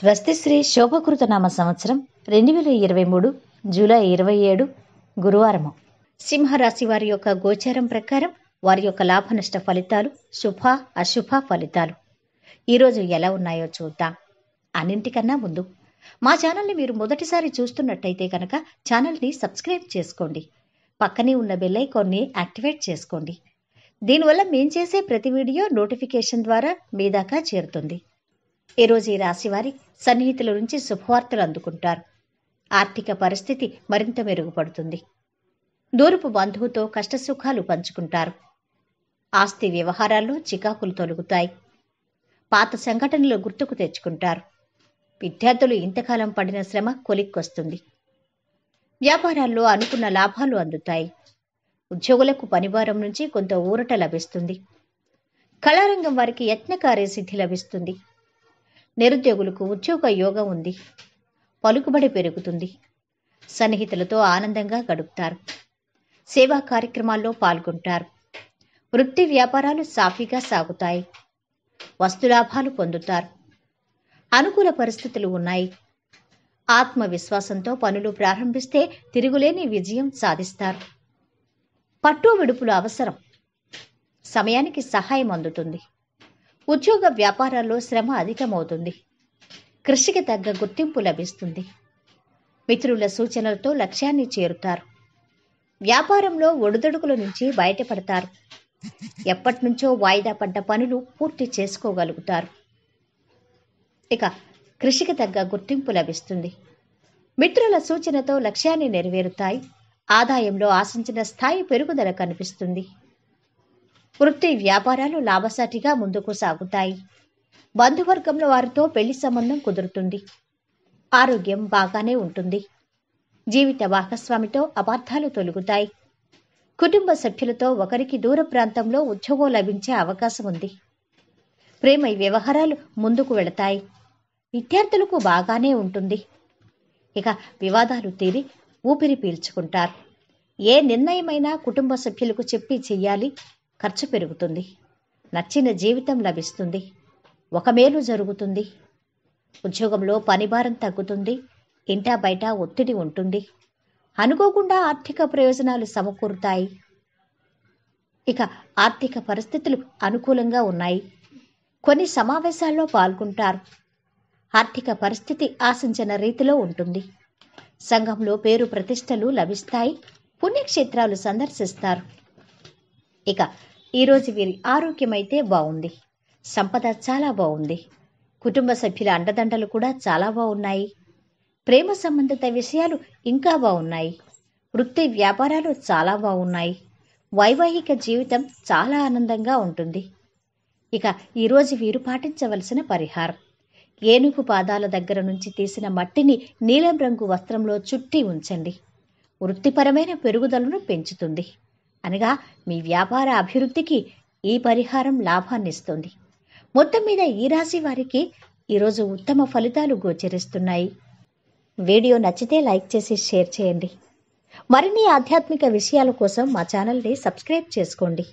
స్వస్తిశ్రీ శోభకృత నామ సంవత్సరం రెండు వేల ఇరవై మూడు జూలై ఇరవై ఏడు గురువారము సింహరాశి వారి యొక్క గోచారం ప్రకారం వారి యొక్క లాభనష్ట ఫలితాలు శుభ అశుభ ఫలితాలు ఈరోజు ఎలా ఉన్నాయో చూద్దాం అన్నింటికన్నా ముందు మా ఛానల్ని మీరు మొదటిసారి చూస్తున్నట్టయితే కనుక ఛానల్ని సబ్స్క్రైబ్ చేసుకోండి పక్కనే ఉన్న బెల్ ఐకాన్ని యాక్టివేట్ చేసుకోండి దీనివల్ల మేం చేసే ప్రతి వీడియో నోటిఫికేషన్ ద్వారా మీ దాకా చేరుతుంది ఈరోజు ఈ రాశివారి సన్నిహితుల నుంచి శుభవార్తలు అందుకుంటారు ఆర్థిక పరిస్థితి మరింత మెరుగుపడుతుంది దూరపు బంధువుతో కష్టసుఖాలు పంచుకుంటారు ఆస్తి వ్యవహారాల్లో చికాకులు తొలుగుతాయి పాత సంఘటనలు గుర్తుకు తెచ్చుకుంటారు విద్యార్థులు ఇంతకాలం పడిన శ్రమ కొలిక్కొస్తుంది వ్యాపారాల్లో అనుకున్న లాభాలు అందుతాయి ఉద్యోగులకు పనివారం నుంచి కొంత ఊరట లభిస్తుంది కళారంగం వారికి యత్నకార్యసిద్ధి లభిస్తుంది నిరుద్యోగులకు ఉద్యోగ యోగం ఉంది పలుకుబడి పెరుగుతుంది సన్నిహితులతో ఆనందంగా గడుపుతారు సేవా కార్యక్రమాల్లో పాల్గొంటారు వృత్తి వ్యాపారాలు సాఫీగా సాగుతాయి వస్తులాభాలు పొందుతారు అనుకూల పరిస్థితులు ఉన్నాయి ఆత్మవిశ్వాసంతో పనులు ప్రారంభిస్తే తిరుగులేని విజయం సాధిస్తారు పట్టు విడుపులు అవసరం సమయానికి సహాయం అందుతుంది ఉద్యోగ వ్యాపారాల్లో శ్రమ అధికమవుతుంది కృషికి తగ్గ గుర్తింపు లభిస్తుంది మిత్రుల సూచనలతో లక్ష్యాన్ని చేరుతారు వ్యాపారంలో ఒడుదొడుకుల నుంచి బయటపడతారు ఎప్పటి నుంచో వాయిదా పడ్డ పనులు పూర్తి చేసుకోగలుగుతారు ఇక కృషికి తగ్గ గుర్తింపు లభిస్తుంది మిత్రుల సూచనతో లక్ష్యాన్ని నెరవేరుతాయి ఆదాయంలో ఆశించిన స్థాయి పెరుగుదల కనిపిస్తుంది వృత్తి వ్యాపారాలు లాభసాటిగా ముందుకు సాగుతాయి బంధువర్గంలో వారితో పెళ్లి సంబంధం కుదురుతుంది ఆరోగ్యం బాగానే ఉంటుంది జీవిత భాగస్వామితో అపార్థాలు తొలుగుతాయి కుటుంబ సభ్యులతో ఒకరికి దూర ప్రాంతంలో ఉద్యోగం లభించే అవకాశం ఉంది ప్రేమ వ్యవహారాలు ముందుకు వెళతాయి విద్యార్థులకు బాగానే ఉంటుంది ఇక వివాదాలు తీరి ఊపిరి పీల్చుకుంటారు ఏ నిర్ణయమైనా కుటుంబ సభ్యులకు చెప్పి చెయ్యాలి ఖర్చు పెరుగుతుంది నచ్చిన జీవితం లభిస్తుంది ఒక మేలు జరుగుతుంది ఉద్యోగంలో పనిభారం తగ్గుతుంది ఇంటా బయట ఒత్తిడి ఉంటుంది అనుకోకుండా ఆర్థిక ప్రయోజనాలు సమకూరుతాయి ఇక ఆర్థిక పరిస్థితులు అనుకూలంగా ఉన్నాయి కొన్ని సమావేశాల్లో పాల్గొంటారు ఆర్థిక పరిస్థితి ఆశించిన రీతిలో ఉంటుంది సంఘంలో పేరు ప్రతిష్టలు లభిస్తాయి పుణ్యక్షేత్రాలు సందర్శిస్తారు ఇక ఈరోజు వీరి ఆరోగ్యమైతే బాగుంది సంపద చాలా బాగుంది కుటుంబ సభ్యుల అండదండలు కూడా చాలా బాగున్నాయి ప్రేమ సంబంధిత విషయాలు ఇంకా బాగున్నాయి వృత్తి వ్యాపారాలు చాలా బాగున్నాయి వైవాహిక జీవితం చాలా ఆనందంగా ఉంటుంది ఇక ఈరోజు వీరు పాటించవలసిన పరిహారం ఏనుగు పాదాల దగ్గర నుంచి తీసిన మట్టిని నీలం రంగు వస్త్రంలో చుట్టి ఉంచండి వృత్తిపరమైన పెరుగుదలను పెంచుతుంది అనగా మీ వ్యాపార అభివృద్ధికి ఈ పరిహారం లాభాన్నిస్తుంది మొత్తం మీద ఈ రాశి వారికి ఈరోజు ఉత్తమ ఫలితాలు గోచరిస్తున్నాయి వీడియో నచ్చితే లైక్ చేసి షేర్ చేయండి మరిన్ని ఆధ్యాత్మిక విషయాల కోసం మా ఛానల్ని సబ్స్క్రైబ్ చేసుకోండి